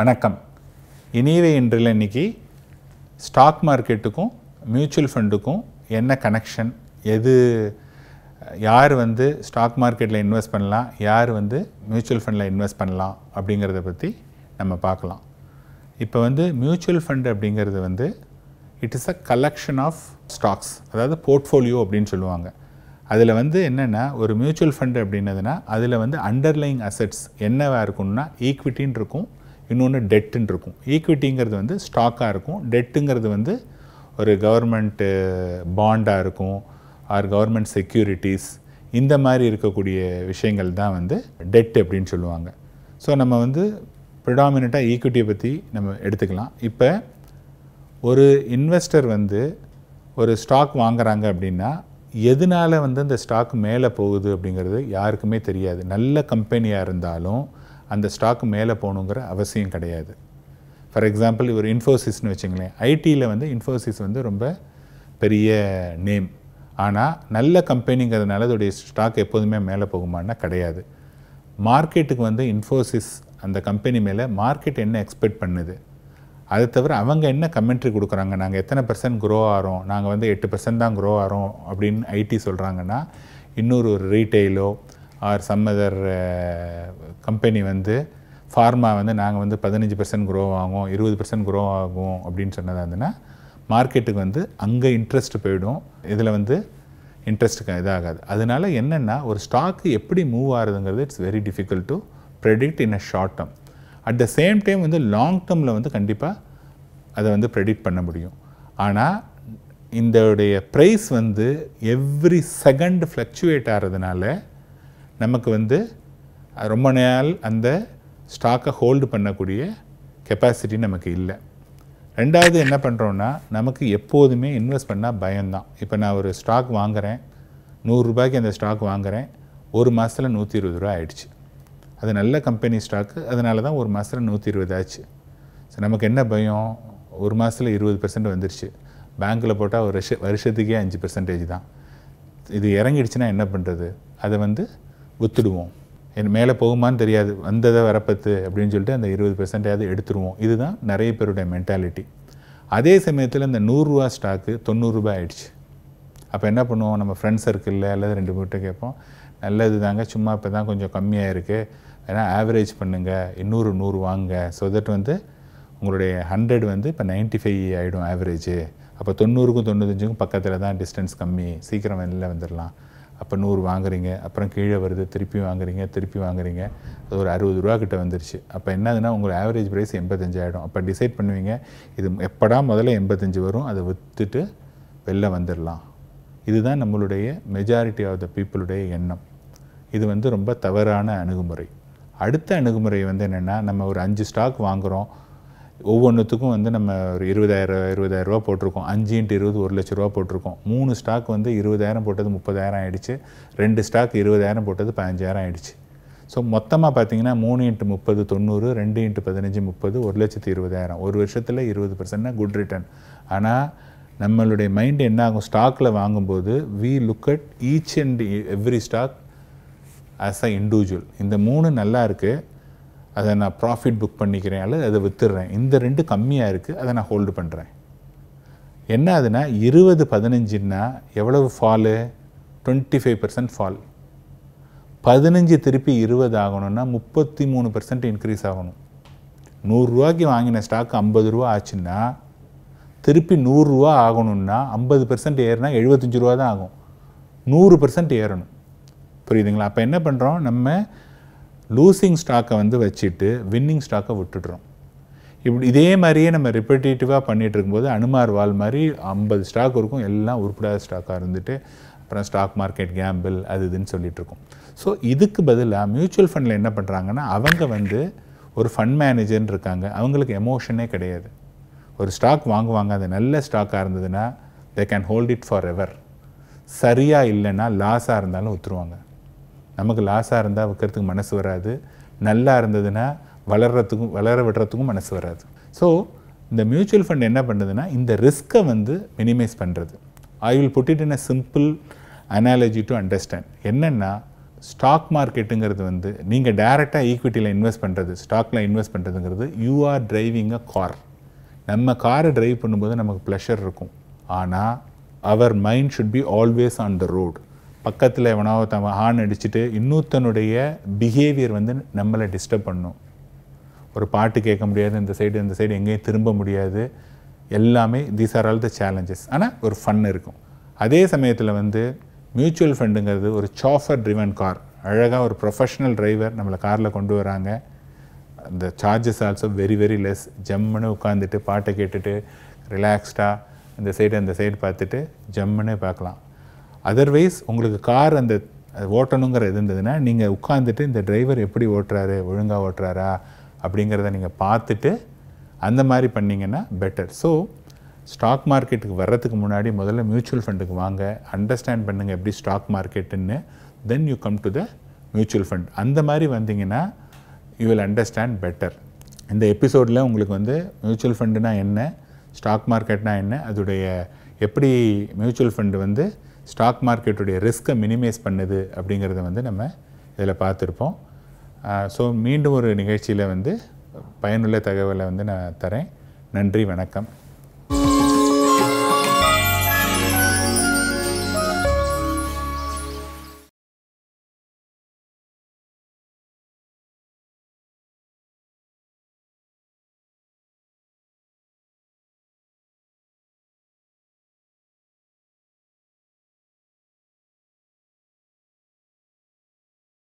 வணக்கம் இனிவே இன்றில் இன்றைக்கி stock மார்க்கெட்டுக்கும் mutual ஃபண்டுக்கும் என்ன கனெக்ஷன் எது யார் வந்து ஸ்டாக் மார்க்கெட்டில் இன்வெஸ்ட் பண்ணலாம் யார் வந்து மியூச்சுவல் ஃபண்டில் இன்வெஸ்ட் பண்ணலாம் அப்படிங்கிறத பற்றி நம்ம பார்க்கலாம் இப்போ வந்து மியூச்சுவல் ஃபண்டு அப்படிங்கிறது வந்து it is a collection of stocks அதாவது போர்ட்ஃபோலியோ அப்படின்னு சொல்லுவாங்க அதில் வந்து என்னென்னா ஒரு மியூச்சுவல் ஃபண்டு அப்படின்னதுன்னா அதில் வந்து அண்டர்லைங் அசட்ஸ் என்னவாக இருக்கும்னா ஈக்விட்டின்னு இருக்கும் இன்னொன்று டெட்டுன்னு இருக்கும் ஈக்விட்டிங்கிறது வந்து ஸ்டாக்காக இருக்கும் டெட்டுங்கிறது வந்து ஒரு கவர்மெண்ட்டு பாண்டாக uh, இருக்கும் ஆர் கவர்மெண்ட் செக்யூரிட்டிஸ் இந்த மாதிரி இருக்கக்கூடிய விஷயங்கள் தான் வந்து டெட் அப்படின்னு சொல்லுவாங்க ஸோ நம்ம வந்து ப்ரிடாமினட்டாக ஈக்விட்டியை பற்றி நம்ம எடுத்துக்கலாம் இப்போ ஒரு இன்வெஸ்டர் வந்து ஒரு ஸ்டாக் வாங்குறாங்க அப்படின்னா எதனால் வந்து அந்த ஸ்டாக் மேலே போகுது அப்படிங்கிறது யாருக்குமே தெரியாது நல்ல கம்பெனியாக இருந்தாலும் அந்த ஸ்டாக் மேலே போகணுங்கிற அவசியம் கிடையாது ஃபார் எக்ஸாம்பிள் இவர் இன்ஃபோசிஸ்னு வச்சுங்களேன் ஐடியில் வந்து இன்ஃபோசிஸ் வந்து ரொம்ப பெரிய நேம் ஆனால் நல்ல கம்பெனிங்கிறதுனால அதோடைய ஸ்டாக் எப்போதுமே மேலே போகுமானா கிடையாது மார்க்கெட்டுக்கு வந்து இன்ஃபோசிஸ் அந்த கம்பெனி மேலே மார்க்கெட் என்ன எக்ஸ்பெக்ட் பண்ணுது அது தவிர அவங்க என்ன கமெண்ட்ரி கொடுக்குறாங்க நாங்கள் எத்தனை பர்சன்ட் க்ரோ ஆகிறோம் நாங்கள் வந்து எட்டு பர்சன்ட் தான் க்ரோ ஆகிறோம் அப்படின்னு ஐடி சொல்கிறாங்கன்னா இன்னொரு ஒரு ரீட்டெயிலோ ஆர் சம்மதர் கம்பெனி வந்து ஃபார்மா வந்து நாங்கள் வந்து பதினஞ்சு பர்சன்ட் குரோ ஆகும் இருபது பர்சன்ட் க்ரோ ஆகும் அப்படின்னு சொன்னதாக இருந்ததுன்னா மார்க்கெட்டுக்கு வந்து அங்கே இன்ட்ரெஸ்ட் போயிடும் இதில் வந்து இன்ட்ரெஸ்ட்டுக்கு இதாகாது அதனால் என்னென்னா ஒரு ஸ்டாக்கு எப்படி மூவ் ஆகுதுங்கிறது it's very difficult to predict in a short term at the same time வந்து லாங் டேர்மில் வந்து கண்டிப்பாக அதை வந்து ப்ரெடிக்ட் பண்ண முடியும் ஆனால் இந்தோடைய ப்ரைஸ் வந்து எவ்ரி செகண்ட் ஃப்ளக்சுவேட் ஆகிறதுனால நமக்கு வந்து ரொம்ப நாள் அந்த ஸ்டாக்கை ஹோல்டு பண்ணக்கூடிய கெப்பாசிட்டி நமக்கு இல்லை ரெண்டாவது என்ன பண்ணுறோன்னா நமக்கு எப்போதுமே இன்வெஸ்ட் பண்ணால் பயம்தான் இப்போ நான் ஒரு ஸ்டாக் வாங்குகிறேன் நூறுரூபாய்க்கு அந்த ஸ்டாக் வாங்குகிறேன் ஒரு மாதத்தில் நூற்றி இருபது ரூபா ஆயிடுச்சு அது நல்ல கம்பெனி ஸ்டாக்கு அதனால தான் ஒரு மாதத்தில் நூற்றி இருபது ஆச்சு ஸோ நமக்கு என்ன பயம் ஒரு மாதத்தில் இருபது பெர்சன்ட் வந்துருச்சு பேங்க்கில் போட்டால் ஒரு வருஷ வருஷத்துக்கே அஞ்சு பர்சன்டேஜ் தான் இது இறங்கிடுச்சுன்னா என்ன பண்ணுறது அதை வந்து விற்றுடுவோம் என் மேலே போகுமான்னு தெரியாது வந்ததை வரப்பத்து அப்படின்னு சொல்லிட்டு அந்த இருபது பெர்சன்டாவது எடுத்துருவோம் இதுதான் நிறைய பேருடைய மென்டாலிட்டி அதே சமயத்தில் இந்த நூறுரூவா ஸ்டாக்கு தொண்ணூறுரூபா ஆயிடுச்சு அப்போ என்ன பண்ணுவோம் நம்ம ஃப்ரெண்ட்ஸ் சர்க்கிளில் அல்லது ரெண்டு பேர்கிட்ட கேட்போம் நல்லது தாங்க சும்மா இப்போ தான் கொஞ்சம் கம்மியாக இருக்குது ஏன்னா ஆவரேஜ் பண்ணுங்கள் இன்னூறு நூறு வாங்க ஸோ தட் வந்து உங்களுடைய ஹண்ட்ரட் வந்து இப்போ நைன்ட்டி ஃபைவ் ஆகிடும் ஆவரேஜு அப்போ தொண்ணூறுக்கும் தொண்ணூத்தஞ்சுக்கும் பக்கத்தில் தான் டிஸ்டன்ஸ் கம்மி சீக்கிரம் வெளில வந்துடலாம் அப்போ நூறு வாங்குறீங்க அப்புறம் கீழே வருது திருப்பி வாங்குறீங்க திருப்பி வாங்குறீங்க அது ஒரு அறுபது ரூபா கிட்ட வந்துருச்சு அப்போ என்னதுன்னா உங்கள் ஆவரேஜ் ப்ரைஸ் எண்பத்தஞ்சாயிடும் அப்போ டிசைட் பண்ணுவீங்க இது எப்படா முதல்ல எண்பத்தஞ்சு வரும் அதை விற்றுட்டு வெளில வந்துடலாம் இதுதான் நம்மளுடைய மெஜாரிட்டி ஆஃப் த பீப்புளுடைய எண்ணம் இது வந்து ரொம்ப தவறான அணுகுமுறை அடுத்த அணுகுமுறை வந்து என்னென்னா நம்ம ஒரு அஞ்சு ஸ்டாக் வாங்குகிறோம் ஒவ்வொன்றுத்துக்கும் வந்து நம்ம ஒரு இருபதாயிரம் ரூபா போட்டிருக்கோம் அஞ்சு இன்ட்டு இருபது ஒரு லட்ச ரூபா போட்டிருக்கோம் மூணு ஸ்டாக் வந்து இருபதாயிரம் போட்டது முப்பதாயிரம் ஆகிடுச்சு ரெண்டு ஸ்டாக் இருபதாயிரம் போட்டது பதினஞ்சாயிரம் ஆகிடுச்சு ஸோ மொத்தமாக பார்த்தீங்கன்னா மூணு இன்ட்டு முப்பது தொண்ணூறு ரெண்டு இன்ட்டு பதினஞ்சு முப்பது ஒரு லட்சத்து இருபதாயிரம் ஒரு வருஷத்தில் இருபது பர்சன்ட்னா குட் ரிட்டர்ன் ஆனால் நம்மளுடைய மைண்டு என்ன ஆகும் ஸ்டாக்கில் வாங்கும்போது we look at each and every stock as a individual இந்த மூணு நல்லா இருக்குது அதை நான் ப்ராஃபிட் புக் பண்ணிக்கிறேன் அல்லது அதை வித்துடுறேன் இந்த ரெண்டு கம்மியாக இருக்குது அதை நான் ஹோல்டு பண்ணுறேன் என்ன அதுனா இருபது பதினஞ்சுன்னா எவ்வளவு fall twenty five percent fall பதினஞ்சு திருப்பி இருபது ஆகணும்னா முப்பத்தி மூணு பர்சன்ட் இன்க்ரீஸ் ஆகணும் நூறுரூவாய்க்கு வாங்கின ஸ்டாக் ஐம்பது ரூபா ஆச்சுன்னா திருப்பி நூறுரூவா ஆகணும்னா ஐம்பது பர்சன்ட் ஏறினா எழுபத்தஞ்சி ரூபா தான் ஆகும் நூறு பர்சன்ட் ஏறணும் புரியுதுங்களா அப்போ என்ன பண்ணுறோம் நம்ம லூசிங் ஸ்டாக்கை வந்து வச்சுட்டு வின்னிங் ஸ்டாக்கை விட்டுடுறோம் இப்படி இதே மாதிரியே நம்ம ரிப்பட்டேட்டிவாக பண்ணிகிட்டு இருக்கும்போது அனுமார் வால் மாதிரி ஐம்பது ஸ்டாக் இருக்கும் எல்லாம் உருப்படாத ஸ்டாக்காக இருந்துட்டு அப்புறம் ஸ்டாக் மார்க்கெட் கேம்பிள் அது இதுன்னு சொல்லிகிட்டு இருக்கோம் ஸோ இதுக்கு பதிலாக மியூச்சுவல் ஃபண்டில் என்ன பண்ணுறாங்கன்னா அவங்க வந்து ஒரு ஃபண்ட் மேனேஜர்னு இருக்காங்க அவங்களுக்கு எமோஷனே கிடையாது ஒரு ஸ்டாக் வாங்குவாங்க அது நல்ல ஸ்டாக்காக இருந்ததுன்னா they can hold it forever சரியாக இல்லைன்னா லாஸாக இருந்தாலும் ஒத்துருவாங்க நமக்கு லாஸாக இருந்தால் வைக்கிறதுக்கு மனசு வராது நல்லா இருந்ததுன்னா வளர்கிறதுக்கும் வளர விடுறதுக்கும் மனசு வராது ஸோ இந்த மியூச்சுவல் ஃபண்ட் என்ன பண்ணுதுன்னா இந்த ரிஸ்க்கை வந்து மினிமைஸ் பண்ணுறது I will put it in a simple analogy to understand என்னென்னா ஸ்டாக் மார்க்கெட்டுங்கிறது வந்து நீங்கள் டைரெக்டாக ஈக்விட்டியில் இன்வெஸ்ட் பண்ணுறது ஸ்டாக்கில் இன்வெஸ்ட் பண்ணுறதுங்கிறது you are driving a car நம்ம காரை டிரைவ் பண்ணும்போது நமக்கு ப்ளஷர் இருக்கும் ஆனால் our mind should be always on the road பக்கத்தில் எவனாவது தன் ஹார்ன் அடிச்சுட்டு இன்னொருத்தனுடைய பிஹேவியர் வந்து நம்மளை டிஸ்டர்ப் பண்ணும் ஒரு பாட்டு கேட்க முடியாது இந்த சைடு இந்த சைடு எங்கேயும் திரும்ப முடியாது எல்லாமே these are all the challenges ஆனால் ஒரு ஃபன் இருக்கும் அதே சமயத்தில் வந்து மியூச்சுவல் ஃபண்டுங்கிறது ஒரு சாஃபர் ட்ரிவன் கார் அழகாக ஒரு ப்ரொஃபஷ்னல் டிரைவர் நம்மளை காரில் கொண்டு வராங்க அந்த charges also very very less ஜம்முன்னு உட்காந்துட்டு பாட்டை கேட்டுட்டு ரிலாக்ஸ்டாக இந்த சைடு அந்த சைடு பார்த்துட்டு ஜம்முன்னு பார்க்கலாம் அதர்வைஸ் உங்களுக்கு கார் அந்த ஓட்டணுங்கிற இது இருந்ததுன்னா நீங்கள் உட்காந்துட்டு இந்த டிரைவர் எப்படி ஓட்டுறாரு ஒழுங்காக ஓட்டுறாரா அப்படிங்கிறத நீங்கள் பார்த்துட்டு அந்த மாதிரி பண்ணிங்கன்னா பெட்டர் ஸோ ஸ்டாக் மார்க்கெட்டுக்கு வர்றதுக்கு முன்னாடி முதல்ல மியூச்சுவல் ஃபண்டுக்கு வாங்க அண்டர்ஸ்டாண்ட் பண்ணுங்கள் எப்படி ஸ்டாக் மார்க்கெட்டுன்னு then you come to the mutual fund அந்த மாதிரி வந்தீங்கன்னா யூ வில் அண்டர்ஸ்டாண்ட் பெட்டர் இந்த எபிசோடில் உங்களுக்கு வந்து மியூச்சுவல் ஃபண்டுனா என்ன ஸ்டாக் மார்க்கெட்னா என்ன அதோடைய எப்படி மியூச்சுவல் ஃபண்டு வந்து ஸ்டாக் மார்க்கெட்டுடைய ரிஸ்க்கை மினிமைஸ் பண்ணுது அப்படிங்கிறத வந்து நம்ம இதில் பார்த்துருப்போம் ஸோ மீண்டும் ஒரு நிகழ்ச்சியில் வந்து பயனுள்ள தகவலை வந்து நான் தரேன் நன்றி வணக்கம்